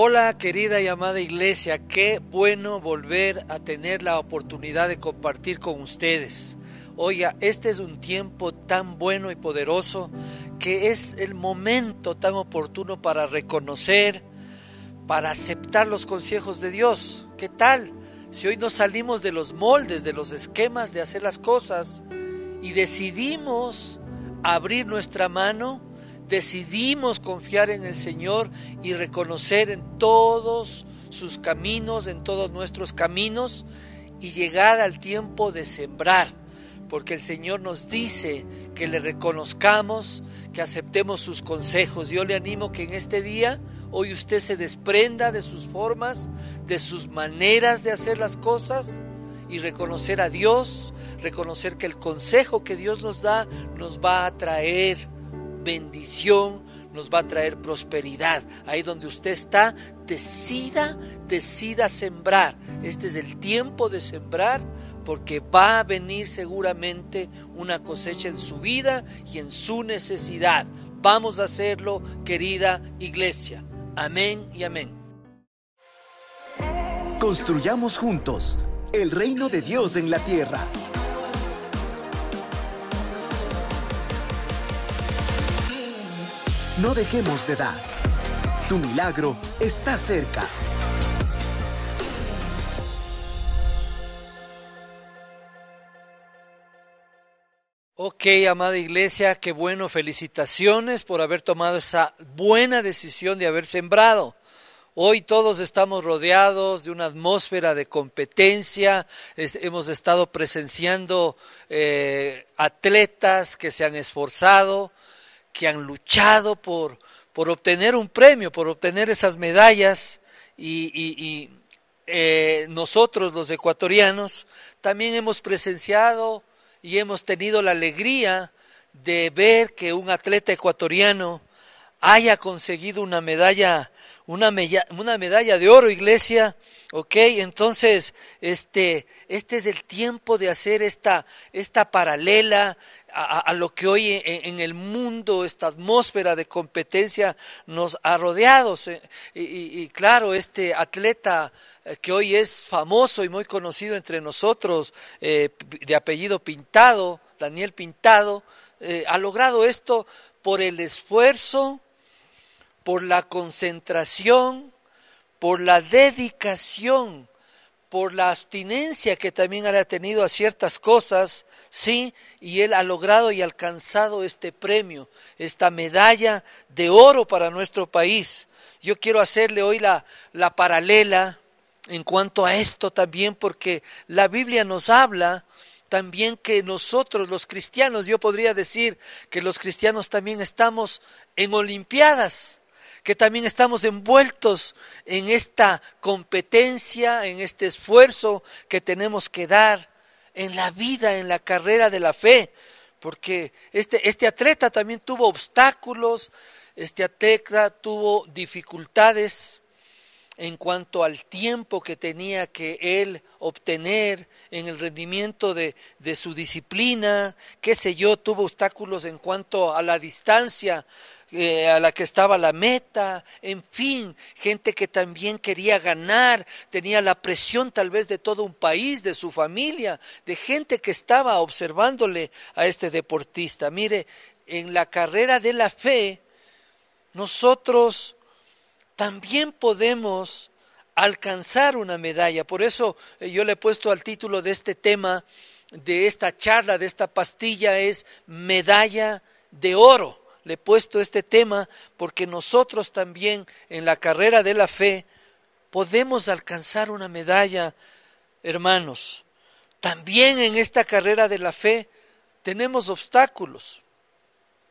Hola querida y amada iglesia, qué bueno volver a tener la oportunidad de compartir con ustedes. Oiga, este es un tiempo tan bueno y poderoso que es el momento tan oportuno para reconocer, para aceptar los consejos de Dios. ¿Qué tal si hoy nos salimos de los moldes, de los esquemas de hacer las cosas y decidimos abrir nuestra mano decidimos confiar en el Señor y reconocer en todos sus caminos, en todos nuestros caminos, y llegar al tiempo de sembrar, porque el Señor nos dice que le reconozcamos, que aceptemos sus consejos. Yo le animo que en este día, hoy usted se desprenda de sus formas, de sus maneras de hacer las cosas y reconocer a Dios, reconocer que el consejo que Dios nos da nos va a traer bendición, nos va a traer prosperidad. Ahí donde usted está, decida, decida sembrar. Este es el tiempo de sembrar porque va a venir seguramente una cosecha en su vida y en su necesidad. Vamos a hacerlo, querida iglesia. Amén y amén. Construyamos juntos el reino de Dios en la tierra. No dejemos de dar. Tu milagro está cerca. Ok, amada iglesia, qué bueno, felicitaciones por haber tomado esa buena decisión de haber sembrado. Hoy todos estamos rodeados de una atmósfera de competencia, hemos estado presenciando eh, atletas que se han esforzado, que han luchado por, por obtener un premio, por obtener esas medallas y, eh, nosotros los ecuatorianos también hemos presenciado y hemos tenido la alegría de ver que un atleta ecuatoriano haya conseguido una medalla una, medalla de oro, iglesia. Ok, entonces, este, este es el tiempo de hacer esta, esta paralela a, lo que hoy en, el mundo, esta atmósfera de competencia nos ha rodeado. Y, claro, este atleta eh, que hoy es famoso y muy conocido entre nosotros, eh, de apellido Pintado, Daniel Pintado, eh, ha logrado esto por el esfuerzo, por la concentración, por la dedicación, por la abstinencia que también ha tenido a ciertas cosas, sí, y él ha logrado y alcanzado este premio, esta medalla de oro para nuestro país. Yo quiero hacerle hoy la, la paralela en cuanto a esto también, porque la Biblia nos habla también que nosotros los cristianos, yo podría decir que los cristianos también estamos en Olimpiadas que también estamos envueltos en esta competencia, en este esfuerzo que tenemos que dar en la vida, en la carrera de la fe, porque este, este atleta también tuvo obstáculos, este atleta tuvo dificultades en cuanto al tiempo que tenía que él obtener en el rendimiento de, de, su disciplina, qué sé yo, tuvo obstáculos en cuanto a la distancia eh, a la que estaba la meta, en fin, gente que también quería ganar, tenía la presión tal vez de todo un país, de su familia, de gente que estaba observándole a este deportista. Mire, en la carrera de la fe, nosotros también podemos alcanzar una medalla. Por eso eh, yo le he puesto al título de este tema, de esta charla, de esta pastilla, es medalla de oro le he puesto este tema porque nosotros también en la carrera de la fe podemos alcanzar una medalla, hermanos. También en esta carrera de la fe tenemos obstáculos.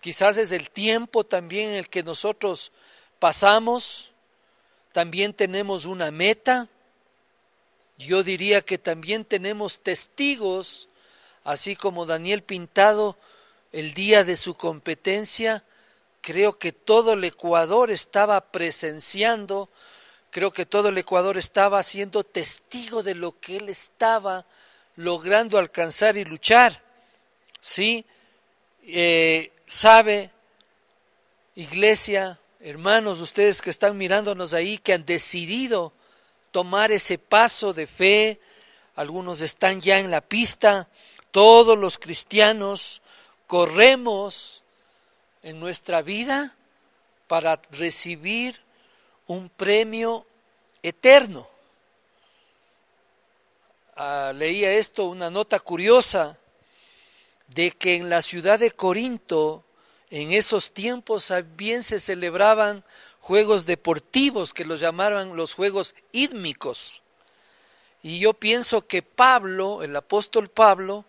Quizás es el tiempo también en el que nosotros pasamos. También tenemos una meta. Yo diría que también tenemos testigos, así como Daniel Pintado, el día de su competencia, creo que todo el Ecuador estaba presenciando, creo que todo el Ecuador estaba siendo testigo de lo que él estaba logrando alcanzar y luchar. ¿Sí? Eh, ¿Sabe, iglesia, hermanos, ustedes que están mirándonos ahí, que han decidido tomar ese paso de fe? Algunos están ya en la pista, todos los cristianos, corremos en nuestra vida para recibir un premio eterno. Ah, leía esto, una nota curiosa, de que en la ciudad de Corinto, en esos tiempos ah, bien se celebraban juegos deportivos que los llamaban los juegos ídmicos. Y yo pienso que Pablo, el apóstol Pablo,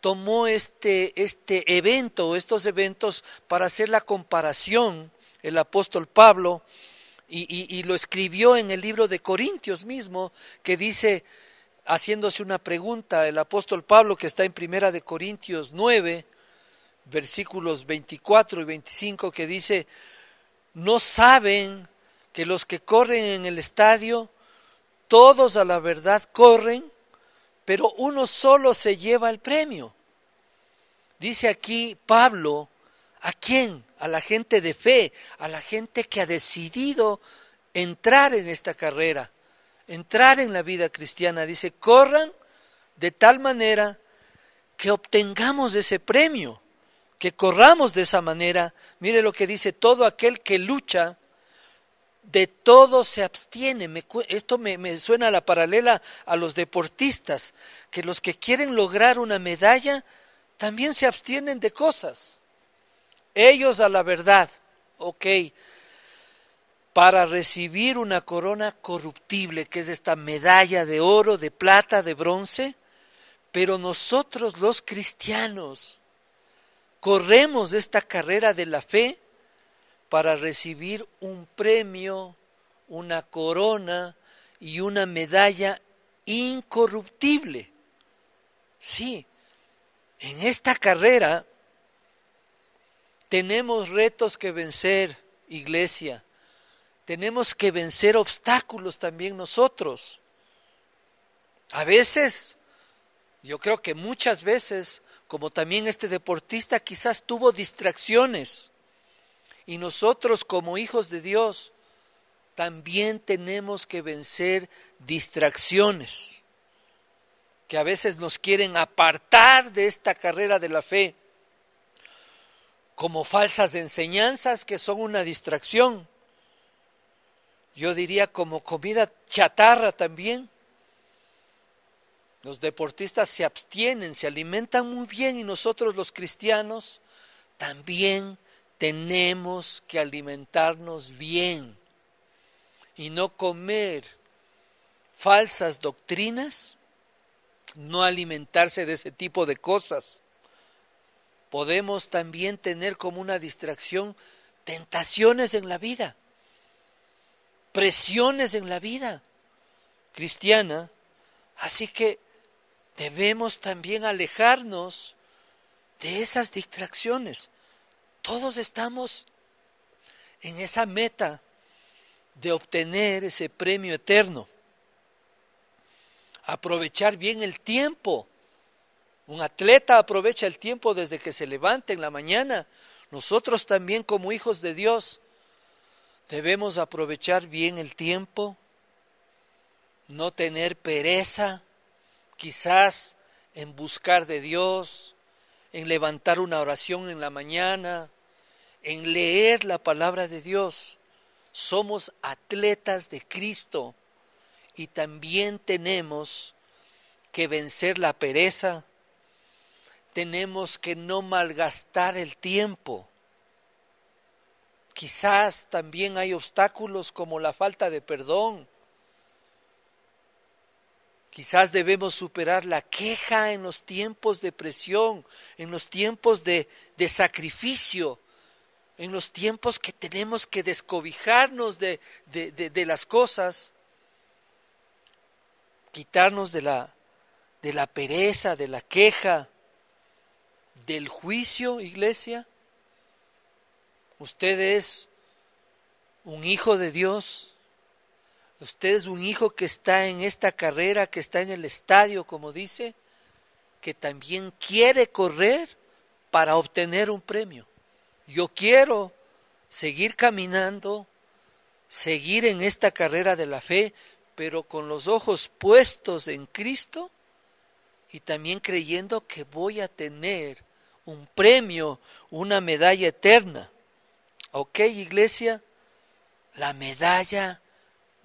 tomó este, este evento, estos eventos, para hacer la comparación, el apóstol Pablo, y, y lo escribió en el libro de Corintios mismo, que dice, haciéndose una pregunta, el apóstol Pablo, que está en Primera de Corintios 9, versículos 24 y 25, que dice, no saben que los que corren en el estadio, todos a la verdad corren, pero uno solo se lleva el premio. Dice aquí Pablo, ¿a quién? A la gente de fe, a la gente que ha decidido entrar en esta carrera, entrar en la vida cristiana. Dice, corran de tal manera que obtengamos ese premio, que corramos de esa manera. Mire lo que dice, todo aquel que lucha de todo se abstiene. esto me, me, suena a la paralela a los deportistas, que los que quieren lograr una medalla también se abstienen de cosas. Ellos a la verdad, ok, para recibir una corona corruptible, que es esta medalla de oro, de plata, de bronce, pero nosotros los cristianos corremos esta carrera de la fe para recibir un premio, una corona y una medalla incorruptible. Sí, en esta carrera tenemos retos que vencer, iglesia. Tenemos que vencer obstáculos también nosotros. A veces, yo creo que muchas veces, como también este deportista quizás tuvo distracciones y nosotros como hijos de Dios también tenemos que vencer distracciones que a veces nos quieren apartar de esta carrera de la fe, como falsas enseñanzas que son una distracción. Yo diría como comida chatarra también. Los deportistas se abstienen, se alimentan muy bien y nosotros los cristianos también tenemos que alimentarnos bien y no comer falsas doctrinas, no alimentarse de ese tipo de cosas. Podemos también tener como una distracción tentaciones en la vida, presiones en la vida cristiana. Así que debemos también alejarnos de esas distracciones. Todos estamos en esa meta de obtener ese premio eterno. Aprovechar bien el tiempo. Un atleta aprovecha el tiempo desde que se levanta en la mañana. Nosotros también como hijos de Dios debemos aprovechar bien el tiempo, no tener pereza, quizás en buscar de Dios, en levantar una oración en la mañana, en leer la palabra de Dios. Somos atletas de Cristo y también tenemos que vencer la pereza. Tenemos que no malgastar el tiempo. Quizás también hay obstáculos como la falta de perdón. Quizás debemos superar la queja en los tiempos de presión, en los tiempos de, de sacrificio en los tiempos que tenemos que descobijarnos de, de las cosas, quitarnos de la, de la pereza, de la queja, del juicio, iglesia. Usted es un hijo de Dios. Usted es un hijo que está en esta carrera, que está en el estadio, como dice, que también quiere correr para obtener un premio. Yo quiero seguir caminando, seguir en esta carrera de la fe, pero con los ojos puestos en Cristo y también creyendo que voy a tener un premio, una medalla eterna. ¿Ok, iglesia? La medalla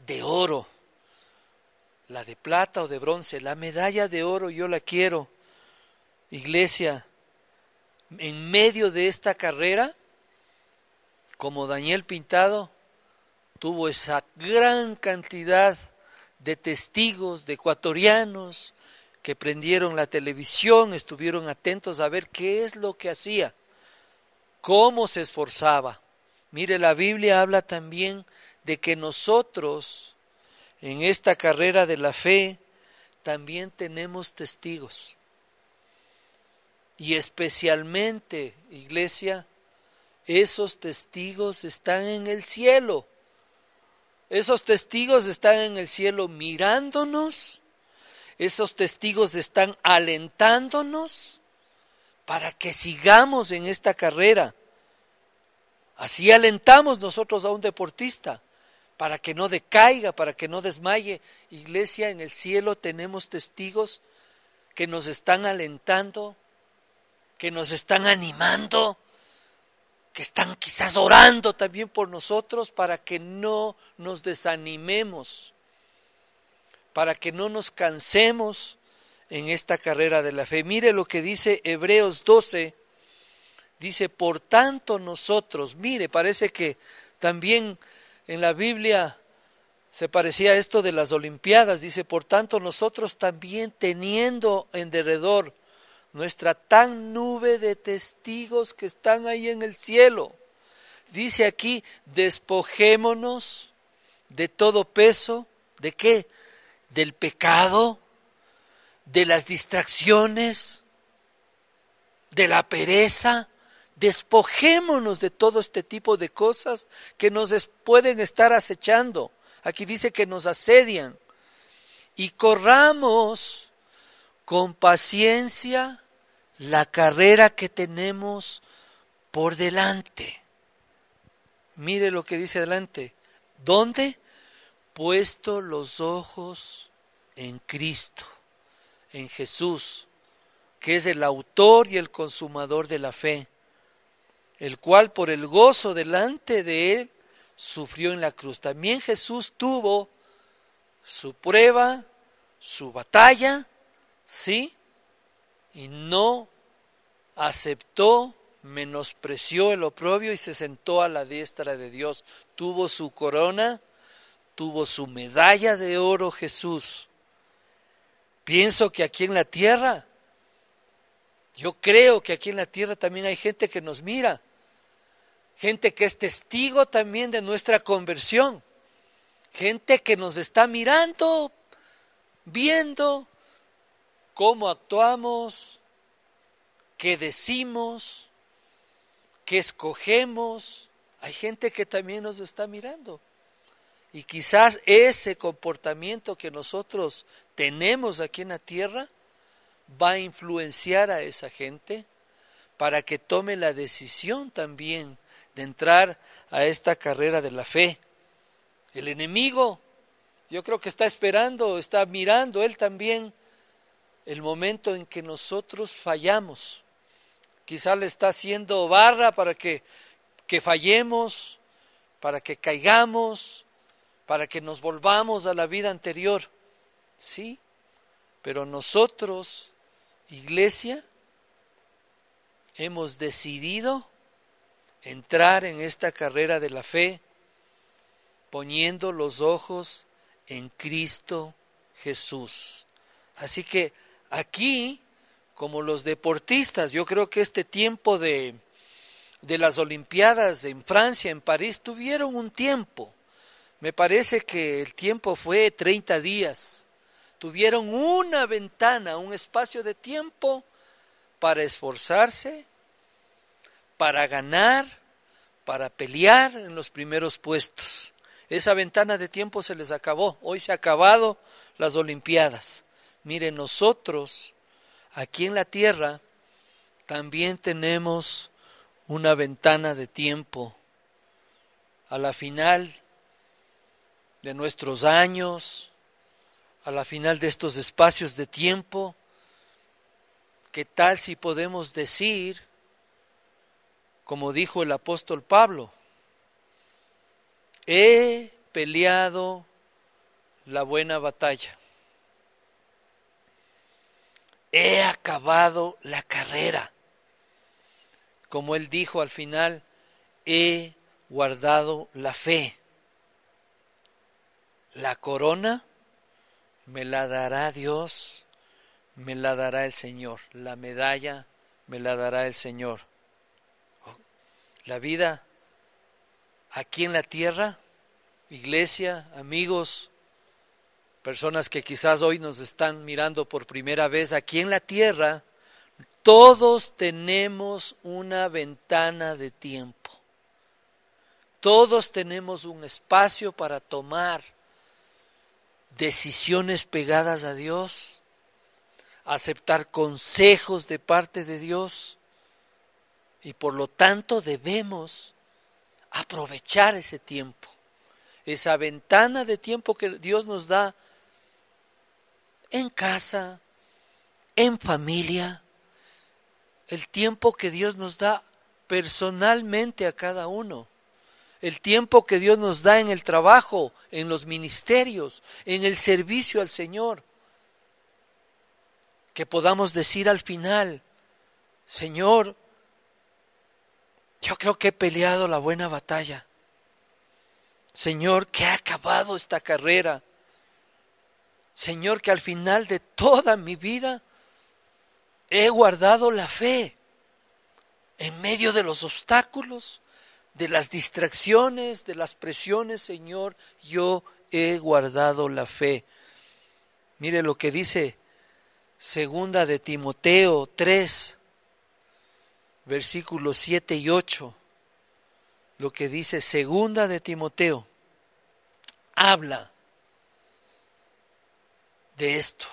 de oro, la de plata o de bronce, la medalla de oro yo la quiero, iglesia en medio de esta carrera, como Daniel Pintado, tuvo esa gran cantidad de testigos, de ecuatorianos, que prendieron la televisión, estuvieron atentos a ver qué es lo que hacía, cómo se esforzaba. Mire, la Biblia habla también de que nosotros, en esta carrera de la fe, también tenemos testigos. Y especialmente, iglesia, esos testigos están en el cielo. Esos testigos están en el cielo mirándonos. Esos testigos están alentándonos para que sigamos en esta carrera. Así alentamos nosotros a un deportista para que no decaiga, para que no desmaye. Iglesia, en el cielo tenemos testigos que nos están alentando que nos están animando, que están quizás orando también por nosotros para que no nos desanimemos, para que no nos cansemos en esta carrera de la fe. Mire lo que dice Hebreos 12, dice, por tanto nosotros, mire, parece que también en la Biblia se parecía esto de las Olimpiadas, dice, por tanto nosotros también teniendo en derredor nuestra tan nube de testigos que están ahí en el cielo. Dice aquí, despojémonos de todo peso, ¿de qué? Del pecado, de las distracciones, de la pereza. Despojémonos de todo este tipo de cosas que nos pueden estar acechando. Aquí dice que nos asedian. Y corramos con paciencia la carrera que tenemos por delante. Mire lo que dice adelante. ¿Dónde? Puesto los ojos en Cristo, en Jesús, que es el autor y el consumador de la fe, el cual por el gozo delante de él sufrió en la cruz. También Jesús tuvo su prueba, su batalla, ¿sí? Y no aceptó, menospreció el oprobio y se sentó a la diestra de Dios. Tuvo su corona, tuvo su medalla de oro Jesús. Pienso que aquí en la tierra, yo creo que aquí en la tierra también hay gente que nos mira, gente que es testigo también de nuestra conversión, gente que nos está mirando, viendo cómo actuamos, que decimos, que escogemos. Hay gente que también nos está mirando. Y quizás ese comportamiento que nosotros tenemos aquí en la tierra va a influenciar a esa gente para que tome la decisión también de entrar a esta carrera de la fe. El enemigo, yo creo que está esperando, está mirando él también el momento en que nosotros fallamos quizá le está haciendo barra para que, que fallemos, para que caigamos, para que nos volvamos a la vida anterior. Sí, pero nosotros, iglesia, hemos decidido entrar en esta carrera de la fe poniendo los ojos en Cristo Jesús. Así que aquí como los deportistas. Yo creo que este tiempo de, de las Olimpiadas en Francia, en París, tuvieron un tiempo. Me parece que el tiempo fue 30 días. Tuvieron una ventana, un espacio de tiempo para esforzarse, para ganar, para pelear en los primeros puestos. Esa ventana de tiempo se les acabó. Hoy se ha acabado las Olimpiadas. Miren, nosotros aquí en la tierra también tenemos una ventana de tiempo. A la final de nuestros años, a la final de estos espacios de tiempo, ¿qué tal si podemos decir, como dijo el apóstol Pablo, he peleado la buena batalla? he acabado la carrera. Como él dijo al final, he guardado la fe. La corona me la dará Dios, me la dará el Señor. La medalla me la dará el Señor. Oh, la vida aquí en la tierra, iglesia, amigos, personas que quizás hoy nos están mirando por primera vez aquí en la tierra, todos tenemos una ventana de tiempo. Todos tenemos un espacio para tomar decisiones pegadas a Dios, aceptar consejos de parte de Dios y por lo tanto debemos aprovechar ese tiempo, esa ventana de tiempo que Dios nos da en casa, en familia, el tiempo que Dios nos da personalmente a cada uno, el tiempo que Dios nos da en el trabajo, en los ministerios, en el servicio al Señor, que podamos decir al final, Señor, yo creo que he peleado la buena batalla. Señor, que ha acabado esta carrera. Señor, que al final de toda mi vida he guardado la fe en medio de los obstáculos, de las distracciones, de las presiones, Señor, yo he guardado la fe. Mire lo que dice segunda de Timoteo 3, versículos 7 y 8. Lo que dice segunda de Timoteo habla de esto.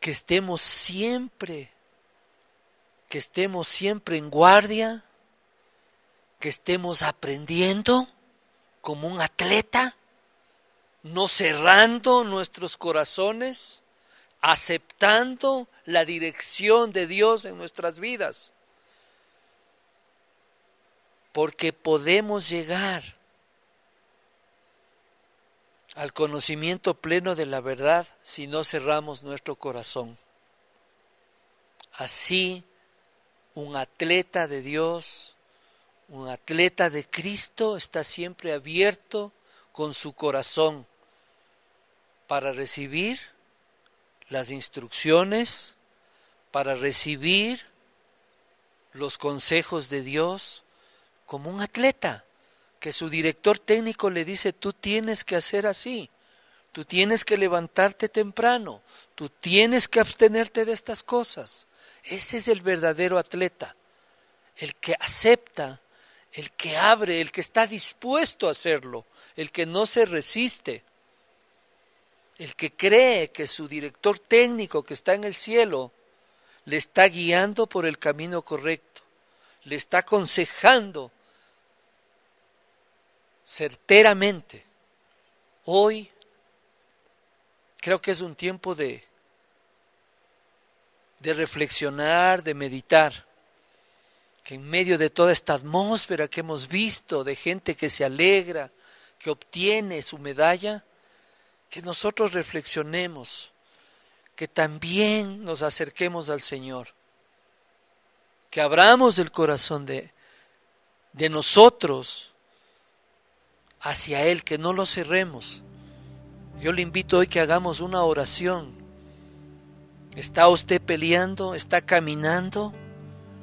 Que estemos siempre, que estemos siempre en guardia, que estemos aprendiendo como un atleta, no cerrando nuestros corazones, aceptando la dirección de Dios en nuestras vidas. Porque podemos llegar al conocimiento pleno de la verdad si no cerramos nuestro corazón. Así, un atleta de Dios, un atleta de Cristo está siempre abierto con su corazón para recibir las instrucciones, para recibir los consejos de Dios como un atleta que su director técnico le dice, tú tienes que hacer así, tú tienes que levantarte temprano, tú tienes que abstenerte de estas cosas. Ese es el verdadero atleta, el que acepta, el que abre, el que está dispuesto a hacerlo, el que no se resiste, el que cree que su director técnico que está en el cielo le está guiando por el camino correcto, le está aconsejando certeramente, hoy creo que es un tiempo de, de reflexionar, de meditar, que en medio de toda esta atmósfera que hemos visto, de gente que se alegra, que obtiene su medalla, que nosotros reflexionemos, que también nos acerquemos al Señor, que abramos el corazón de, de nosotros, hacia Él, que no lo cerremos. Yo le invito hoy que hagamos una oración. ¿Está usted peleando? ¿Está caminando?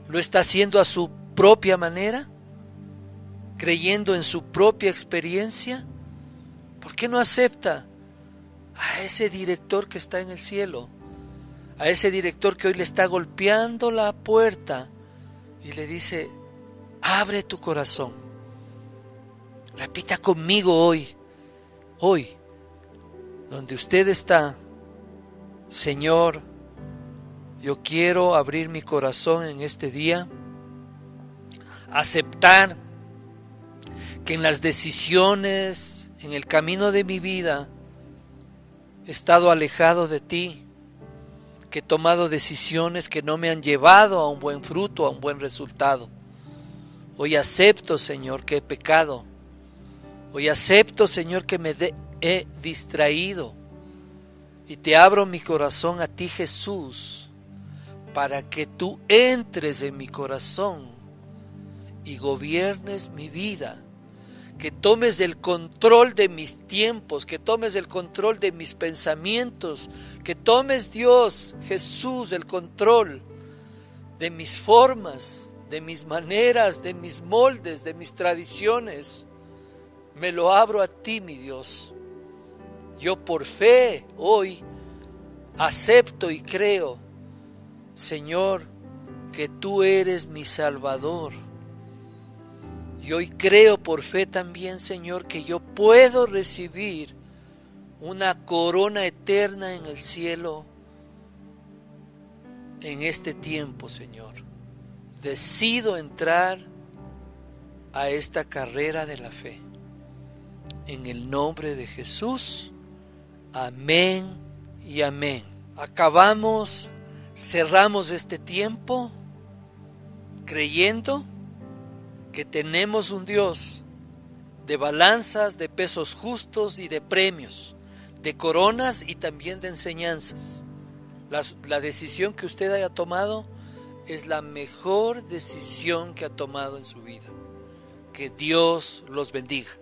¿Lo está haciendo a su propia manera? ¿Creyendo en su propia experiencia? ¿Por qué no acepta a ese director que está en el cielo? A ese director que hoy le está golpeando la puerta y le dice, abre tu corazón Repita conmigo hoy, hoy, donde usted está, Señor, yo quiero abrir mi corazón en este día, aceptar que en las decisiones, en el camino de mi vida, he estado alejado de ti, que he tomado decisiones que no me han llevado a un buen fruto, a un buen resultado. Hoy acepto, Señor, que he pecado Hoy acepto, Señor, que me he distraído y te abro mi corazón a ti, Jesús, para que tú entres en mi corazón y gobiernes mi vida que tomes el control de mis tiempos, que tomes el control de mis pensamientos, que tomes Dios, Jesús, el control de mis formas, de mis maneras, de mis moldes, de mis tradiciones, me lo abro a ti, mi Dios. Yo por fe hoy acepto y creo, Señor, que tú eres mi Salvador. Y hoy creo por fe también, Señor, que yo puedo recibir una corona eterna en el cielo en este tiempo, Señor. Decido entrar a esta carrera de la fe. En el nombre de Jesús. Amén y amén. Acabamos, cerramos este tiempo creyendo que tenemos un Dios de balanzas, de pesos justos y de premios, de coronas y también de enseñanzas. La, decisión que usted haya tomado es la mejor decisión que ha tomado en su vida. Que Dios los bendiga.